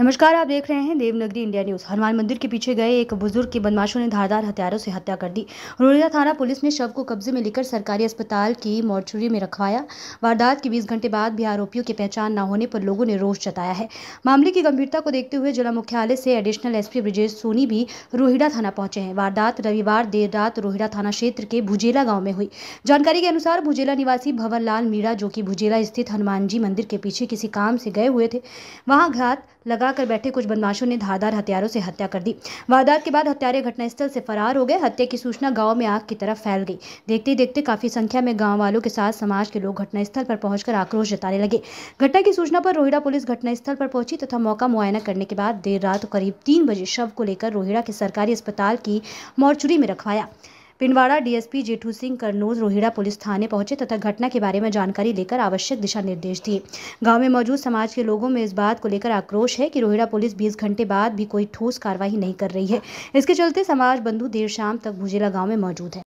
नमस्कार आप देख रहे हैं देवनगरी इंडिया न्यूज हनुमान मंदिर के पीछे गए एक बुजुर्ग की बदमाशों ने धारदार हथियारों से हत्या कर दी रोलिया थाना पुलिस ने शव को कब्जे में लेकर सरकारी अस्पताल की मोर्चुरी में रखवाया वारदात के बीस घंटे बाद भी आरोपियों की पहचान न होने पर लोगों ने रोष जताया है मामले की गंभीरता को देखते हुए जिला मुख्यालय से एडिशनल एसपी ब्रिजेश सोनी भी रोहिड़ा थाना पहुंचे हैं वारदात रविवार देर रात रोहिड़ा थाना क्षेत्र के भुजेला गाँव में हुई जानकारी के अनुसार भुजेला निवासी भवन मीणा जो की भुजेला स्थित हनुमान जी मंदिर के पीछे किसी काम से गए हुए थे वहां घात लगाकर बैठे कुछ बदमाशों ने धारदार हथियारों से हत्या कर दी वारदात के बाद हत्यारे घटनास्थल से फरार हो गए हत्या की सूचना गाँव में आग की तरफ फैल गई देखते देखते काफी संख्या में गाँव वालों के साथ समाज के लोग घटनास्थल पर पहुंचकर आक्रोश जताने लगे घटना की सूचना पर रोहिड़ा पुलिस घटनास्थल पर पहुंची तथा मौका मुआयना करने के बाद देर रात करीब तीन बजे शव को लेकर रोहिड़ा के सरकारी अस्पताल की मोर्चुरी में रखवाया पिंडवाड़ा डीएसपी जेठू सिंह करनूल रोहिड़ा पुलिस थाने पहुंचे तथा घटना के बारे में जानकारी लेकर आवश्यक दिशा निर्देश दिए गाँव में मौजूद समाज के लोगों में इस बात को लेकर आक्रोश है कि रोहिड़ा पुलिस बीस घंटे बाद भी कोई ठोस कार्रवाई नहीं कर रही है इसके चलते समाज बंधु देर शाम तक भुजेला गाँव में मौजूद है